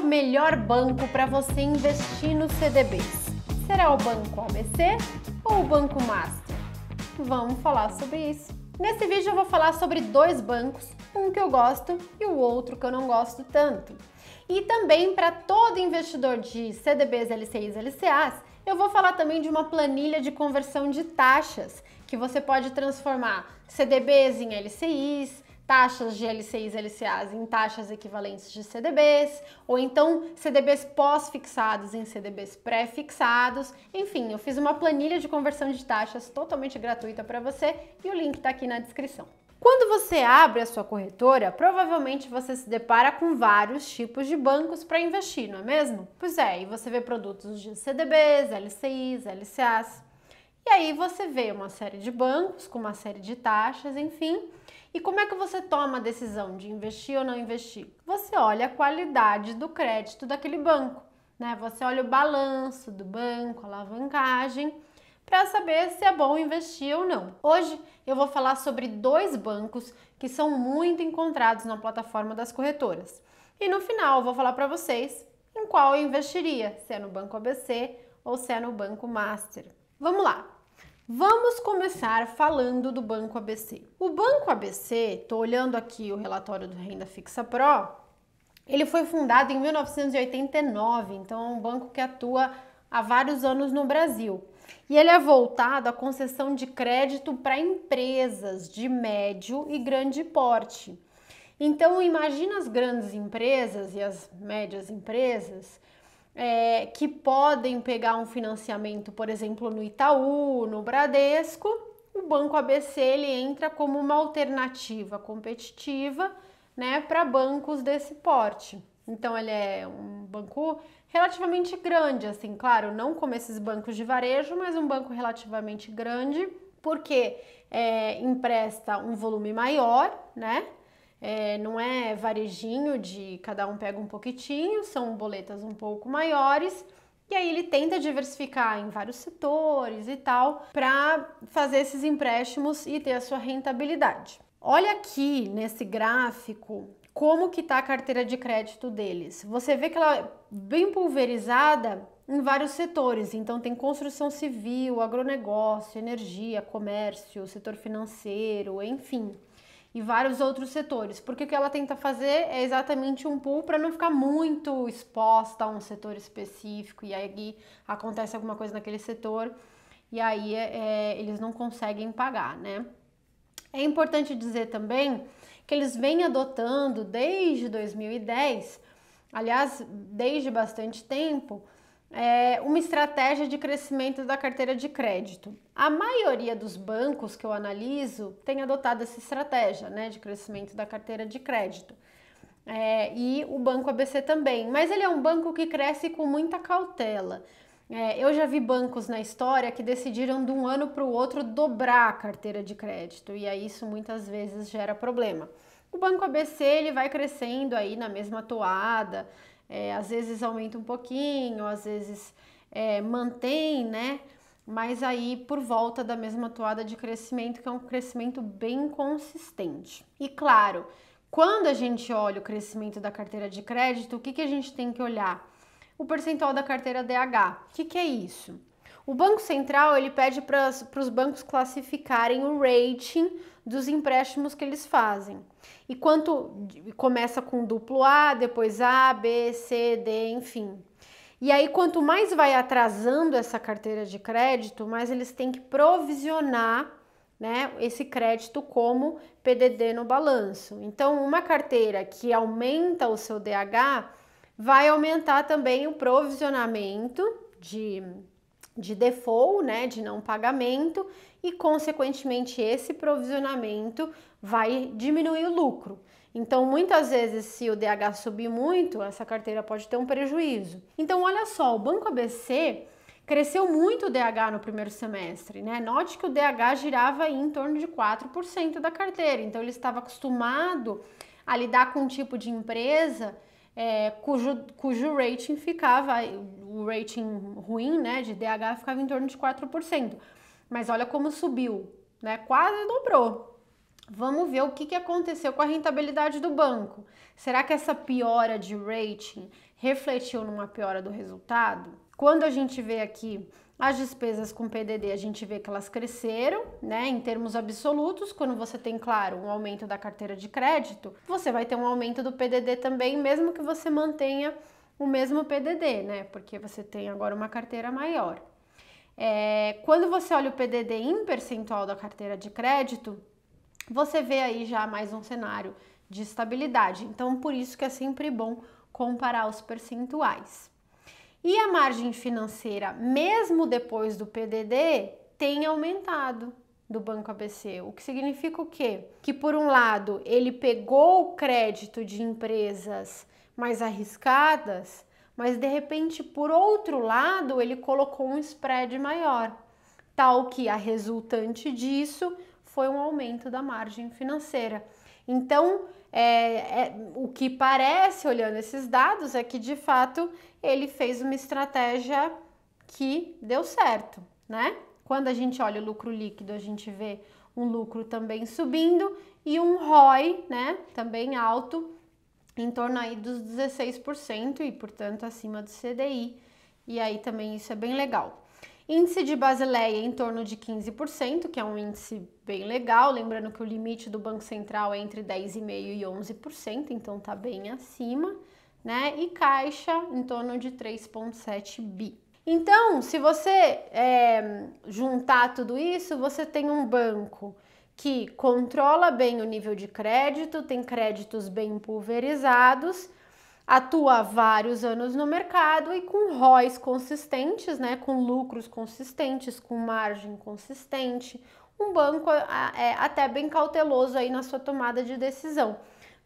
o melhor banco para você investir nos CDBs? Será o Banco ABC ou o Banco Master? Vamos falar sobre isso. Nesse vídeo eu vou falar sobre dois bancos, um que eu gosto e o outro que eu não gosto tanto. E também para todo investidor de CDBs, LCIs, LCAs, eu vou falar também de uma planilha de conversão de taxas, que você pode transformar CDBs em LCIs, taxas de LCIs e LCAs em taxas equivalentes de CDBs, ou então CDBs pós-fixados em CDBs pré-fixados. Enfim, eu fiz uma planilha de conversão de taxas totalmente gratuita para você e o link está aqui na descrição. Quando você abre a sua corretora, provavelmente você se depara com vários tipos de bancos para investir, não é mesmo? Pois é, e você vê produtos de CDBs, LCIs, LCAs. E aí você vê uma série de bancos com uma série de taxas, enfim. E como é que você toma a decisão de investir ou não investir? Você olha a qualidade do crédito daquele banco, né? Você olha o balanço do banco, a alavancagem, para saber se é bom investir ou não. Hoje eu vou falar sobre dois bancos que são muito encontrados na plataforma das corretoras. E no final eu vou falar para vocês em qual eu investiria, se é no Banco ABC ou se é no Banco Master. Vamos lá. Vamos começar falando do Banco ABC. O Banco ABC, tô olhando aqui o relatório do Renda Fixa Pro, ele foi fundado em 1989, então é um banco que atua há vários anos no Brasil. E ele é voltado à concessão de crédito para empresas de médio e grande porte. Então, imagina as grandes empresas e as médias empresas é, que podem pegar um financiamento, por exemplo, no Itaú, no Bradesco, o Banco ABC ele entra como uma alternativa competitiva né, para bancos desse porte. Então ele é um banco relativamente grande, assim, claro, não como esses bancos de varejo, mas um banco relativamente grande, porque é, empresta um volume maior, né? É, não é varejinho de cada um pega um pouquitinho, são boletas um pouco maiores. E aí ele tenta diversificar em vários setores e tal, para fazer esses empréstimos e ter a sua rentabilidade. Olha aqui nesse gráfico como que está a carteira de crédito deles. Você vê que ela é bem pulverizada em vários setores. Então tem construção civil, agronegócio, energia, comércio, setor financeiro, enfim e vários outros setores, porque o que ela tenta fazer é exatamente um pool para não ficar muito exposta a um setor específico e aí acontece alguma coisa naquele setor e aí é, é eles não conseguem pagar, né? É importante dizer também que eles vêm adotando desde 2010, aliás, desde bastante tempo, é, uma estratégia de crescimento da carteira de crédito. A maioria dos bancos que eu analiso tem adotado essa estratégia né, de crescimento da carteira de crédito. É, e o Banco ABC também, mas ele é um banco que cresce com muita cautela. É, eu já vi bancos na história que decidiram de um ano para o outro dobrar a carteira de crédito, e aí isso muitas vezes gera problema. O Banco ABC ele vai crescendo aí na mesma toada, é, às vezes aumenta um pouquinho, às vezes é, mantém, né? Mas aí por volta da mesma toada de crescimento, que é um crescimento bem consistente. E claro, quando a gente olha o crescimento da carteira de crédito, o que, que a gente tem que olhar? O percentual da carteira DH. O que, que é isso? O Banco Central ele pede para os bancos classificarem o rating dos empréstimos que eles fazem. E quanto começa com duplo A, depois A, B, C, D, enfim. E aí, quanto mais vai atrasando essa carteira de crédito, mais eles têm que provisionar né, esse crédito como PDD no balanço. Então, uma carteira que aumenta o seu DH vai aumentar também o provisionamento de de default, né, de não pagamento, e consequentemente esse provisionamento vai diminuir o lucro. Então, muitas vezes, se o DH subir muito, essa carteira pode ter um prejuízo. Então, olha só, o Banco ABC cresceu muito o DH no primeiro semestre, né? Note que o DH girava em torno de 4% da carteira, então ele estava acostumado a lidar com um tipo de empresa é, cujo, cujo rating ficava, o rating ruim, né, de DH ficava em torno de 4%. Mas olha como subiu, né? Quase dobrou. Vamos ver o que, que aconteceu com a rentabilidade do banco. Será que essa piora de rating refletiu numa piora do resultado? Quando a gente vê aqui as despesas com PDD, a gente vê que elas cresceram, né, em termos absolutos. Quando você tem, claro, um aumento da carteira de crédito, você vai ter um aumento do PDD também, mesmo que você mantenha o mesmo PDD, né? Porque você tem agora uma carteira maior. É, quando você olha o PDD em percentual da carteira de crédito, você vê aí já mais um cenário de estabilidade. Então, por isso que é sempre bom comparar os percentuais. E a margem financeira, mesmo depois do PDD, tem aumentado do Banco ABC, o que significa o quê? Que por um lado, ele pegou o crédito de empresas mais arriscadas, mas de repente, por outro lado, ele colocou um spread maior, tal que a resultante disso foi um aumento da margem financeira. Então, é, é, o que parece, olhando esses dados, é que de fato ele fez uma estratégia que deu certo, né? Quando a gente olha o lucro líquido, a gente vê um lucro também subindo e um ROI, né, também alto, em torno aí dos 16% e, portanto, acima do CDI. E aí também isso é bem legal. Índice de Basileia em torno de 15%, que é um índice bem legal, lembrando que o limite do Banco Central é entre 10,5% e 11%, então tá bem acima, né? E Caixa em torno de 3,7 bi. Então, se você é, juntar tudo isso, você tem um banco que controla bem o nível de crédito, tem créditos bem pulverizados, atua há vários anos no mercado e com ROIs consistentes, né, com lucros consistentes, com margem consistente, um banco é até bem cauteloso aí na sua tomada de decisão.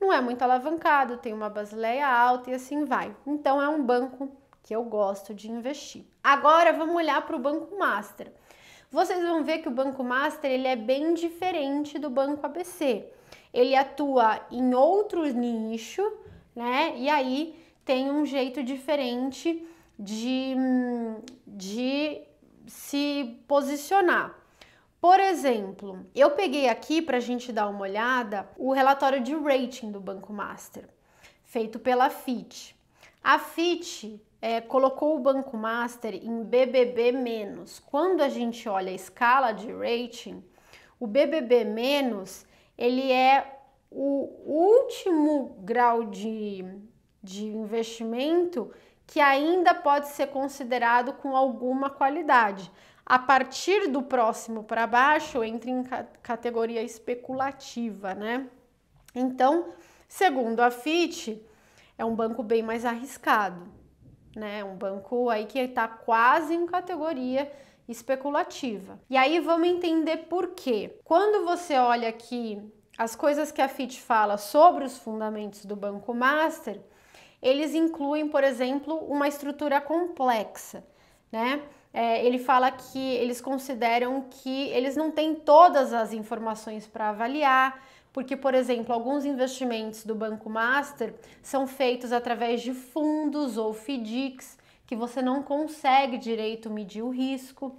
Não é muito alavancado, tem uma basileia alta e assim vai. Então é um banco que eu gosto de investir. Agora vamos olhar para o banco master vocês vão ver que o Banco Master ele é bem diferente do Banco ABC. Ele atua em outro nicho, né? E aí tem um jeito diferente de, de se posicionar. Por exemplo, eu peguei aqui para a gente dar uma olhada o relatório de rating do Banco Master, feito pela Fitch. A Fitch é, colocou o Banco Master em BBB-. Quando a gente olha a escala de rating, o BBB- ele é o último grau de, de investimento que ainda pode ser considerado com alguma qualidade. A partir do próximo para baixo, entra em ca categoria especulativa, né? Então, segundo a FIT, é um banco bem mais arriscado né? Um banco aí que está quase em categoria especulativa. E aí vamos entender por quê. Quando você olha aqui as coisas que a FIT fala sobre os fundamentos do banco master, eles incluem, por exemplo, uma estrutura complexa, né? É, ele fala que eles consideram que eles não têm todas as informações para avaliar, porque, por exemplo, alguns investimentos do Banco Master são feitos através de fundos ou FDICs, que você não consegue direito medir o risco.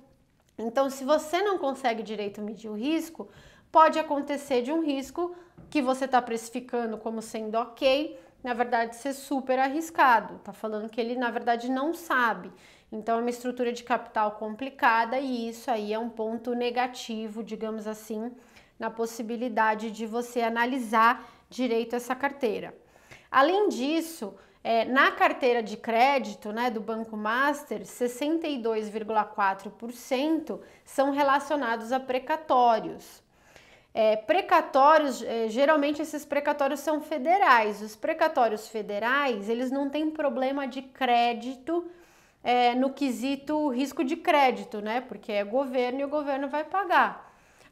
Então, se você não consegue direito medir o risco, pode acontecer de um risco que você está precificando como sendo ok, na verdade ser super arriscado. Está falando que ele, na verdade, não sabe. Então, é uma estrutura de capital complicada e isso aí é um ponto negativo, digamos assim, na possibilidade de você analisar direito essa carteira. Além disso, é, na carteira de crédito né, do Banco Master, 62,4% são relacionados a precatórios. É, precatórios, é, geralmente esses precatórios são federais. Os precatórios federais, eles não têm problema de crédito é, no quesito risco de crédito, né? Porque é governo e o governo vai pagar.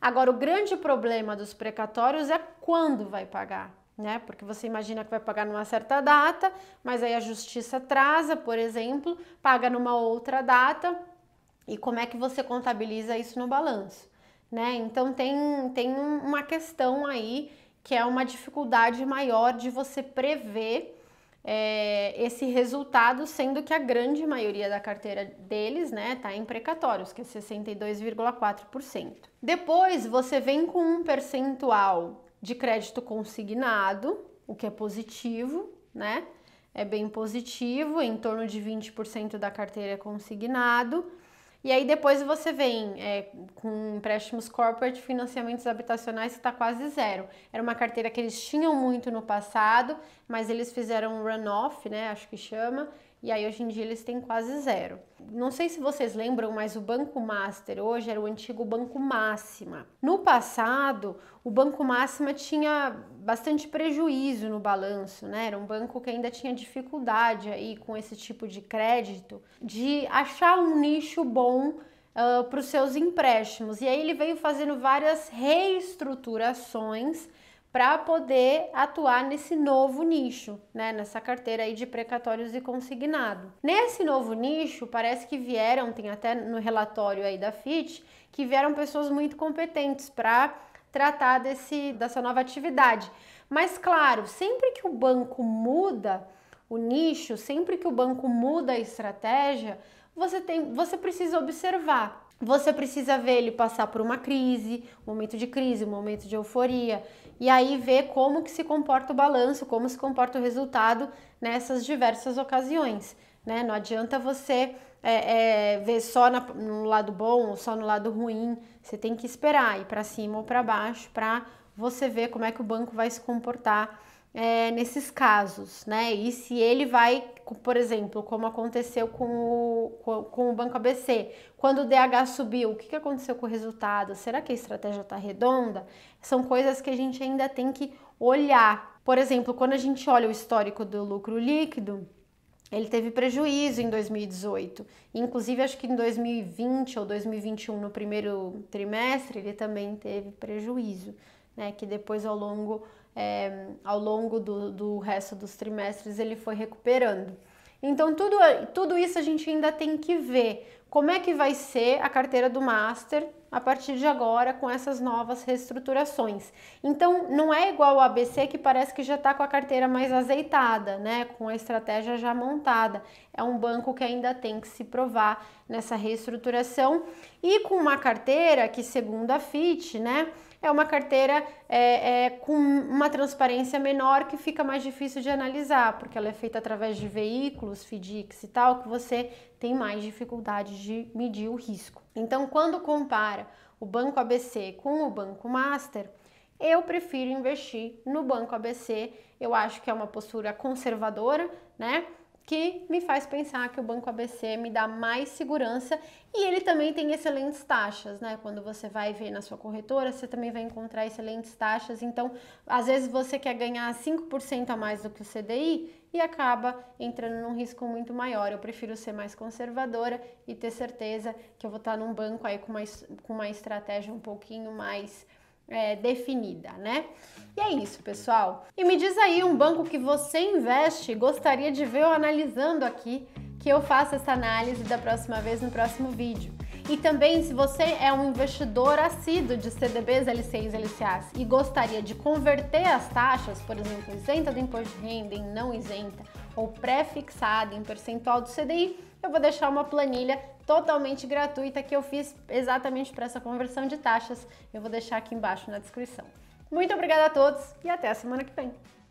Agora, o grande problema dos precatórios é quando vai pagar. Né? Porque você imagina que vai pagar numa certa data, mas aí a justiça atrasa, por exemplo, paga numa outra data, e como é que você contabiliza isso no balanço, né? Então tem, tem uma questão aí que é uma dificuldade maior de você prever é, esse resultado, sendo que a grande maioria da carteira deles está né, tá em precatórios, que é 62,4%. Depois você vem com um percentual de crédito consignado, o que é positivo, né? É bem positivo, em torno de 20% da carteira é consignado. E aí depois você vem é, com empréstimos corporate, financiamentos habitacionais que está quase zero. Era uma carteira que eles tinham muito no passado, mas eles fizeram um run-off, né? Acho que chama. E aí hoje em dia eles têm quase zero. Não sei se vocês lembram, mas o Banco Master hoje era o antigo Banco Máxima. No passado, o Banco Máxima tinha bastante prejuízo no balanço, né? Era um banco que ainda tinha dificuldade aí com esse tipo de crédito de achar um nicho bom uh, para os seus empréstimos. E aí ele veio fazendo várias reestruturações para poder atuar nesse novo nicho, né, nessa carteira aí de precatórios e consignado. Nesse novo nicho, parece que vieram, tem até no relatório aí da FIT, que vieram pessoas muito competentes para tratar desse dessa nova atividade. Mas claro, sempre que o banco muda o nicho, sempre que o banco muda a estratégia, você tem, você precisa observar você precisa ver ele passar por uma crise, um momento de crise, um momento de euforia, e aí ver como que se comporta o balanço, como se comporta o resultado nessas diversas ocasiões. Né? Não adianta você é, é, ver só na, no lado bom ou só no lado ruim. Você tem que esperar ir para cima ou para baixo para você ver como é que o banco vai se comportar é, nesses casos, né? E se ele vai por exemplo, como aconteceu com o, com o Banco ABC. Quando o DH subiu, o que aconteceu com o resultado? Será que a estratégia está redonda? São coisas que a gente ainda tem que olhar. Por exemplo, quando a gente olha o histórico do lucro líquido, ele teve prejuízo em 2018. Inclusive, acho que em 2020 ou 2021, no primeiro trimestre, ele também teve prejuízo, né? Que depois ao longo é, ao longo do, do resto dos trimestres ele foi recuperando. Então, tudo, tudo isso a gente ainda tem que ver como é que vai ser a carteira do Master a partir de agora com essas novas reestruturações. Então, não é igual o ABC que parece que já está com a carteira mais azeitada, né? Com a estratégia já montada. É um banco que ainda tem que se provar nessa reestruturação e com uma carteira que, segundo a FIT, né? é uma carteira é, é, com uma transparência menor que fica mais difícil de analisar, porque ela é feita através de veículos, FDICs e tal, que você tem mais dificuldade de medir o risco. Então, quando compara o Banco ABC com o Banco Master, eu prefiro investir no Banco ABC. Eu acho que é uma postura conservadora, né? que me faz pensar que o Banco ABC me dá mais segurança e ele também tem excelentes taxas, né? Quando você vai ver na sua corretora, você também vai encontrar excelentes taxas. Então, às vezes você quer ganhar 5% a mais do que o CDI e acaba entrando num risco muito maior. Eu prefiro ser mais conservadora e ter certeza que eu vou estar num banco aí com uma, com uma estratégia um pouquinho mais é, definida, né? E é isso, pessoal. E me diz aí um banco que você investe, gostaria de ver eu analisando aqui, que eu faça essa análise da próxima vez no próximo vídeo. E também, se você é um investidor assíduo de CDBs, LCIs, LCAs e gostaria de converter as taxas, por exemplo, isenta do imposto de renda em não isenta ou pré-fixada em percentual do CDI, eu vou deixar uma planilha totalmente gratuita que eu fiz exatamente para essa conversão de taxas. Eu vou deixar aqui embaixo na descrição. Muito obrigada a todos e até a semana que vem.